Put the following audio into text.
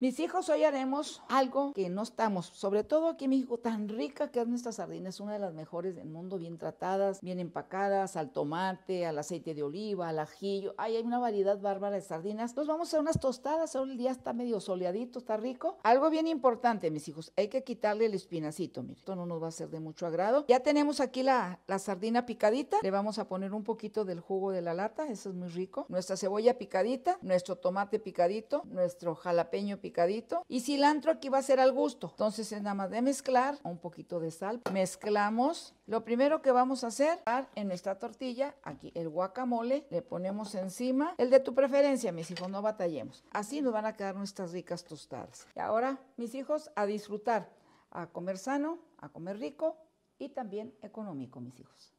Mis hijos hoy haremos algo que no estamos, sobre todo aquí en México, tan rica que es nuestra sardina, es una de las mejores del mundo, bien tratadas, bien empacadas, al tomate, al aceite de oliva, al ajillo, Ay, hay una variedad bárbara de sardinas. Nos vamos a hacer unas tostadas, hoy el día está medio soleadito, está rico. Algo bien importante, mis hijos, hay que quitarle el espinacito, mire, esto no nos va a ser de mucho agrado. Ya tenemos aquí la, la sardina picadita, le vamos a poner un poquito del jugo de la lata, eso es muy rico. Nuestra cebolla picadita, nuestro tomate picadito, nuestro jalapeño picadito picadito. Y cilantro aquí va a ser al gusto. Entonces es nada más de mezclar un poquito de sal. Mezclamos. Lo primero que vamos a hacer en nuestra tortilla, aquí el guacamole, le ponemos encima el de tu preferencia, mis hijos, no batallemos. Así nos van a quedar nuestras ricas tostadas. Y ahora, mis hijos, a disfrutar, a comer sano, a comer rico y también económico, mis hijos.